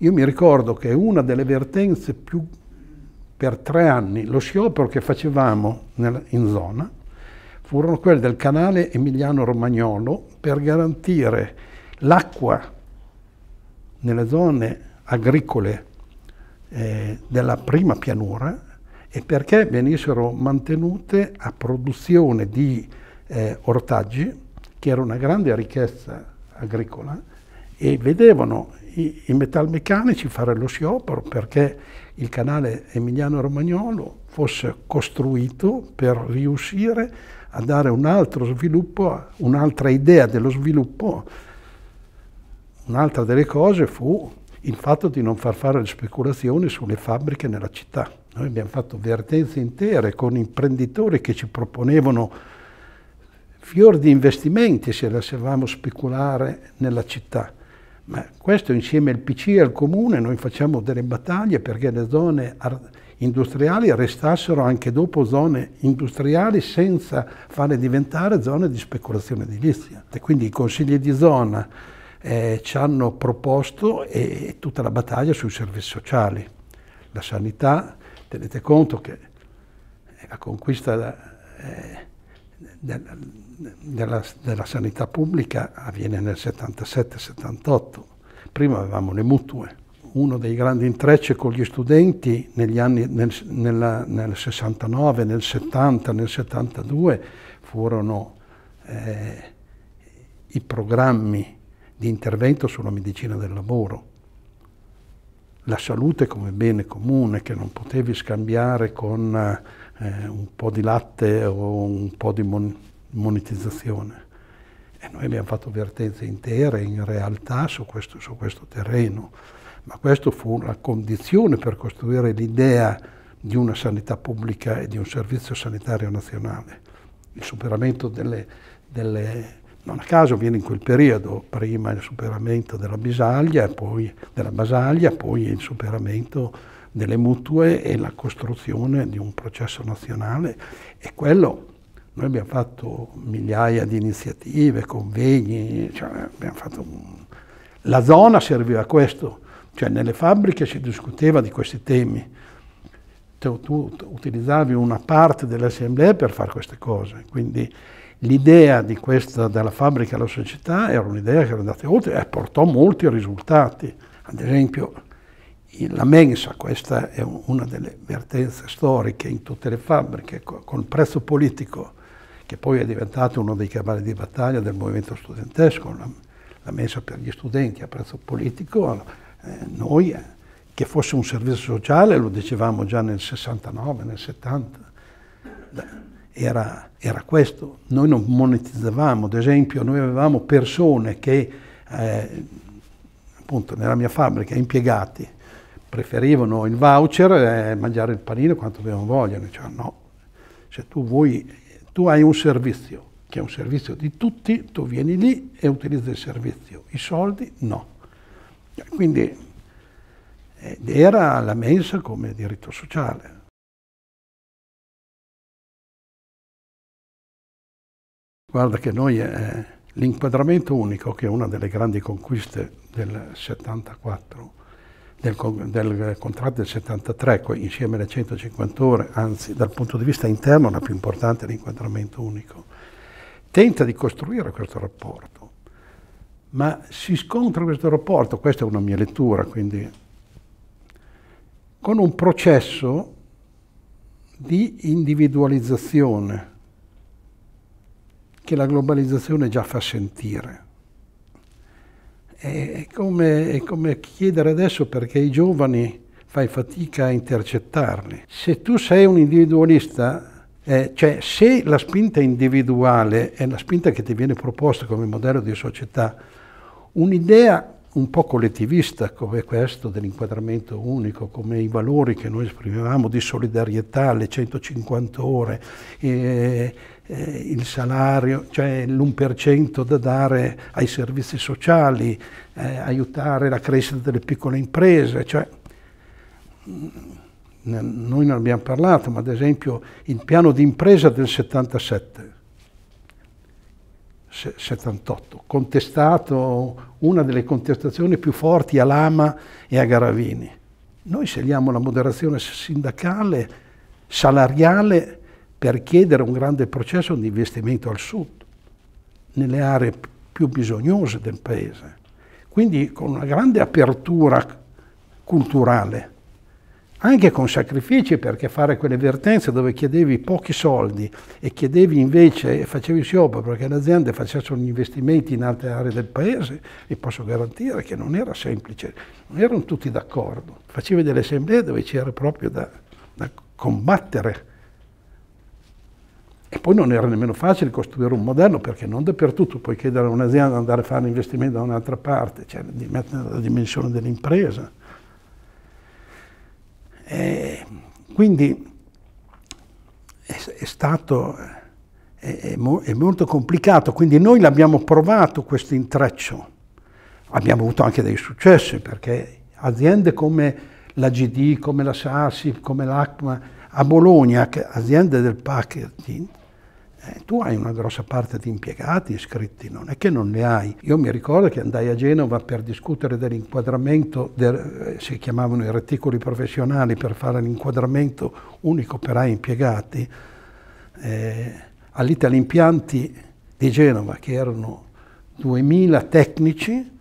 Io mi ricordo che una delle vertenze più per tre anni, lo sciopero che facevamo nel, in zona, furono quelle del canale Emiliano-Romagnolo per garantire l'acqua nelle zone agricole eh, della prima pianura e perché venissero mantenute a produzione di eh, ortaggi, che era una grande ricchezza agricola, e vedevano i, i metalmeccanici fare lo sciopero perché il canale Emiliano-Romagnolo fosse costruito per riuscire a dare un altro sviluppo, un'altra idea dello sviluppo. Un'altra delle cose fu il fatto di non far fare le speculazioni sulle fabbriche nella città. Noi abbiamo fatto vertenze intere con imprenditori che ci proponevano fior di investimenti se lasciavamo speculare nella città. Ma questo insieme al PC e al Comune noi facciamo delle battaglie perché le zone industriali restassero anche dopo zone industriali senza farle diventare zone di speculazione edilizia. E quindi i consigli di zona eh, ci hanno proposto eh, tutta la battaglia sui servizi sociali. La sanità, tenete conto che eh, la conquista... Eh, della, della, della sanità pubblica avviene nel 77-78. Prima avevamo le mutue. Uno dei grandi intrecci con gli studenti negli anni, nel, nella, nel 69, nel 70, nel 72 furono eh, i programmi di intervento sulla medicina del lavoro la salute come bene comune che non potevi scambiare con eh, un po' di latte o un po' di mon- monetizzazione. E noi abbiamo fatto vertenze intere in realtà su questo, su questo terreno, ma questa fu la condizione per costruire l'idea di una sanità pubblica e di un servizio sanitario nazionale. Il superamento delle, delle non a caso viene in quel periodo, prima il superamento della Bisaglia, poi, della basaglia, poi il superamento delle mutue e la costruzione di un processo nazionale e quello noi abbiamo fatto migliaia di iniziative, convegni, cioè un... la zona serviva a questo, cioè nelle fabbriche si discuteva di questi temi, tu, tu, tu utilizzavi una parte delle assemblee per fare queste cose, quindi L'idea questa, della fabbrica alla società era un'idea che era andata oltre e portò molti risultati. Ad esempio la mensa, questa è una delle vertenze storiche in tutte le fabbriche, col prezzo politico che poi è diventato uno dei cavalli di battaglia del movimento studentesco, la, la mensa per gli studenti a prezzo politico, eh, noi eh, che fosse un servizio sociale lo dicevamo già nel 69, nel 70. Da, era, era questo. Noi non monetizzavamo, ad esempio noi avevamo persone che, eh, appunto nella mia fabbrica, impiegati, preferivano il voucher e eh, mangiare il panino quanto avevano voglia. Dicevano no, se tu vuoi, tu hai un servizio, che è un servizio di tutti, tu vieni lì e utilizzi il servizio, i soldi no. Quindi eh, era la mensa come diritto sociale. Guarda che noi eh, l'inquadramento unico, che è una delle grandi conquiste del 74, del, del, contratto del 73, insieme alle 150 ore, anzi dal punto di vista interno la più importante è l'inquadramento unico, tenta di costruire questo rapporto, ma si scontra questo rapporto, questa è una mia lettura, quindi, con un processo di individualizzazione che la globalizzazione già fa sentire. È come, è come chiedere adesso perché i giovani fai fatica a intercettarli. Se tu sei un individualista, eh, cioè se la spinta individuale è la spinta che ti viene proposta come modello di società, un'idea un po' collettivista come questo dell'inquadramento unico, come i valori che noi esprimevamo di solidarietà, le 150 ore, eh, eh, il salario, cioè l'1% da dare ai servizi sociali, eh, aiutare la crescita delle piccole imprese. Cioè, mm, noi non abbiamo parlato, ma ad esempio il piano di impresa del 77 78, contestato una delle contestazioni più forti a Lama e a Garavini. Noi scegliamo la moderazione sindacale, salariale, per chiedere un grande processo di investimento al sud, nelle aree più bisognose del paese. Quindi con una grande apertura culturale anche con sacrifici perché fare quelle vertenze dove chiedevi pochi soldi e chiedevi invece, e facevi sciopero perché le aziende facessero gli investimenti in altre aree del paese, vi posso garantire che non era semplice, non erano tutti d'accordo. Facevi delle assemblee dove c'era proprio da, da combattere. E poi non era nemmeno facile costruire un modello perché non dappertutto puoi chiedere a un'azienda di andare a fare un investimento da un'altra parte, cioè di mettere la dimensione dell'impresa. Eh, quindi è, è stato è, mo, è molto complicato, quindi noi l'abbiamo provato questo intreccio. Abbiamo avuto anche dei successi perché aziende come la GD, come la SASI, come l'ACMA, a Bologna, aziende del packaging, eh, tu hai una grossa parte di impiegati iscritti, non è che non ne hai. Io mi ricordo che andai a Genova per discutere dell'inquadramento, del, eh, si chiamavano i reticoli professionali per fare l'inquadramento unico operai impiegati, eh, all'Italia Impianti di Genova, che erano 2000 tecnici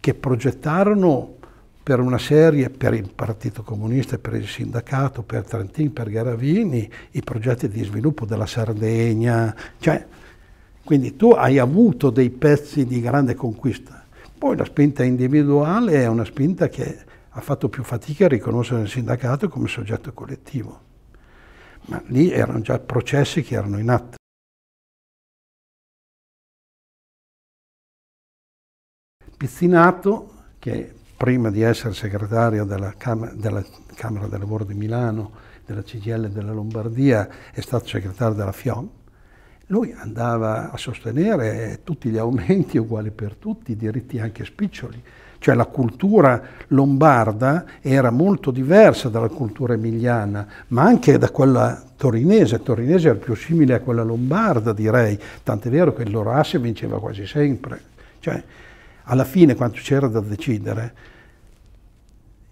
che progettarono per una serie, per il Partito Comunista, per il sindacato, per Trentin, per Garavini, i progetti di sviluppo della Sardegna. Cioè, quindi tu hai avuto dei pezzi di grande conquista. Poi la spinta individuale è una spinta che ha fatto più fatica a riconoscere il sindacato come soggetto collettivo. Ma lì erano già processi che erano in atto. Pizzinato, che prima di essere segretario della, Cam- della Camera del Lavoro di Milano, della CGL della Lombardia, è stato segretario della FIOM, lui andava a sostenere tutti gli aumenti uguali per tutti, i diritti anche spiccioli. Cioè la cultura lombarda era molto diversa dalla cultura emiliana, ma anche da quella torinese. Torinese era più simile a quella lombarda, direi, tant'è vero che il loro asse vinceva quasi sempre. Cioè, alla fine quando c'era da decidere,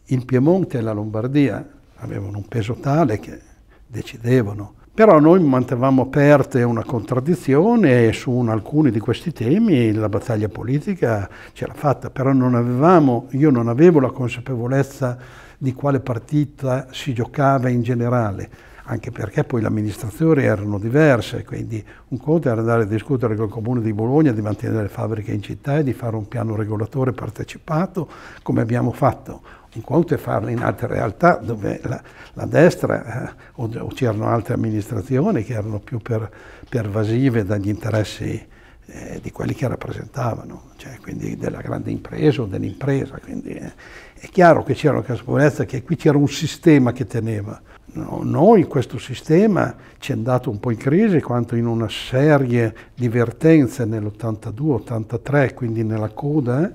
il Piemonte e la Lombardia avevano un peso tale che decidevano. Però noi mantenevamo aperte una contraddizione e su alcuni di questi temi la battaglia politica ce l'ha fatta, però non avevamo, io non avevo la consapevolezza di quale partita si giocava in generale anche perché poi le amministrazioni erano diverse, quindi un conto era andare a discutere con il Comune di Bologna di mantenere le fabbriche in città e di fare un piano regolatore partecipato, come abbiamo fatto. Un conto è farlo in altre realtà dove la, la destra eh, o, o c'erano altre amministrazioni che erano più per, pervasive dagli interessi eh, di quelli che rappresentavano, cioè quindi della grande impresa o dell'impresa. Quindi, eh, è chiaro che c'era una consapevolezza che qui c'era un sistema che teneva No, noi questo sistema ci è andato un po' in crisi quanto in una serie di vertenze nell'82-83, quindi nella coda, eh.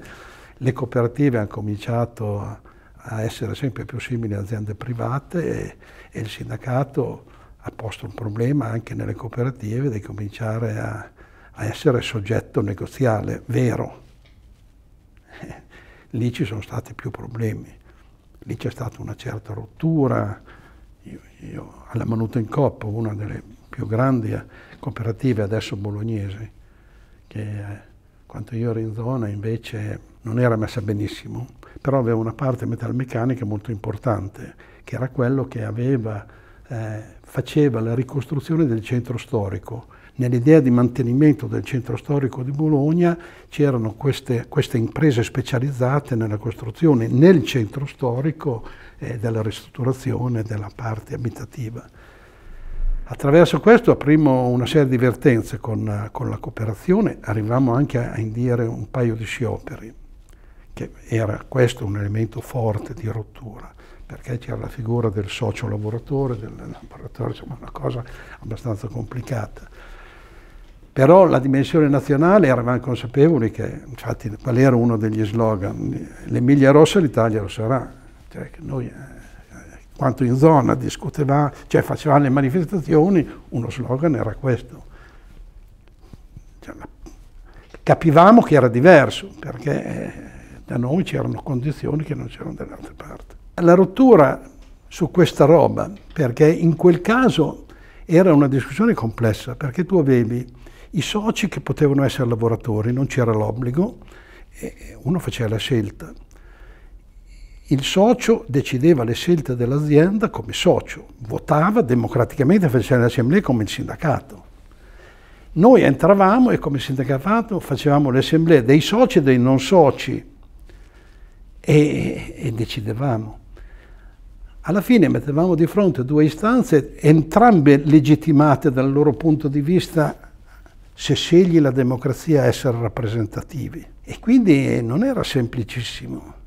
le cooperative hanno cominciato a essere sempre più simili a aziende private e, e il sindacato ha posto un problema anche nelle cooperative di cominciare a, a essere soggetto negoziale vero. Lì ci sono stati più problemi, lì c'è stata una certa rottura, io, io, alla Manuten Coop, una delle più grandi eh, cooperative adesso bolognese, che eh, quando io ero in zona invece non era messa benissimo, però aveva una parte metalmeccanica molto importante, che era quello che aveva, eh, faceva la ricostruzione del centro storico, nell'idea di mantenimento del centro storico di Bologna c'erano queste, queste imprese specializzate nella costruzione nel centro storico eh, della ristrutturazione della parte abitativa. Attraverso questo aprimo una serie di vertenze con, con la cooperazione, arrivammo anche a, indire un paio di scioperi, che era questo un elemento forte di rottura perché c'era la figura del socio lavoratore, del lavoratore, insomma una cosa abbastanza complicata. Però la dimensione nazionale eravamo consapevoli che, infatti, qual era uno degli slogan? L'Emilia rossa l'Italia lo sarà. Cioè noi, eh, quanto in zona discutevamo, cioè facevamo le manifestazioni, uno slogan era questo. Cioè, capivamo che era diverso, perché eh, da noi c'erano condizioni che non c'erano dall'altra parte. La rottura su questa roba, perché in quel caso era una discussione complessa, perché tu avevi i soci che potevano essere lavoratori, non c'era l'obbligo, uno faceva la scelta. Il socio decideva le scelte dell'azienda come socio, votava democraticamente, faceva le assemblee come il sindacato. Noi entravamo e come sindacato facevamo le assemblee dei soci e dei non soci e, e decidevamo. Alla fine mettevamo di fronte due istanze, entrambe legittimate dal loro punto di vista se scegli la democrazia a essere rappresentativi. E quindi eh, non era semplicissimo.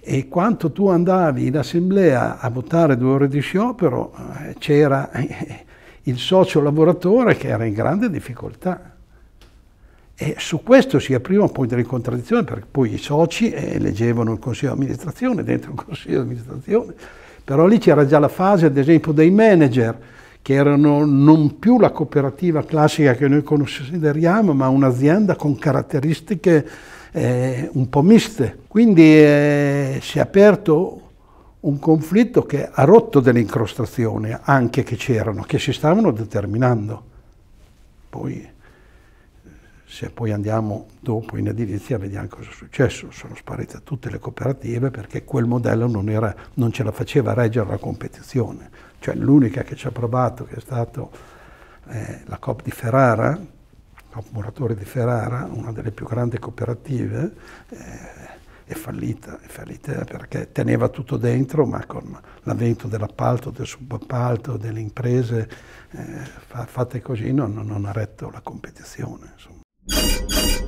E quando tu andavi in assemblea a votare due ore di sciopero, eh, c'era eh, il socio lavoratore che era in grande difficoltà. E su questo si aprivano poi delle contraddizioni, perché poi i soci eleggevano il consiglio di amministrazione, dentro il consiglio di amministrazione, però lì c'era già la fase, ad esempio, dei manager, che erano non più la cooperativa classica che noi consideriamo, ma un'azienda con caratteristiche eh, un po' miste. Quindi eh, si è aperto un conflitto che ha rotto delle incrostazioni anche che c'erano, che si stavano determinando. Poi, se poi andiamo dopo in edilizia, vediamo cosa è successo. Sono sparite tutte le cooperative perché quel modello non, era, non ce la faceva reggere la competizione cioè l'unica che ci ha provato che è stata eh, la COP di Ferrara, COP Muratori di Ferrara, una delle più grandi cooperative, eh, è fallita, è fallita perché teneva tutto dentro, ma con l'avvento dell'appalto, del subappalto, delle imprese eh, fatte così non, non, ha retto la competizione. Insomma.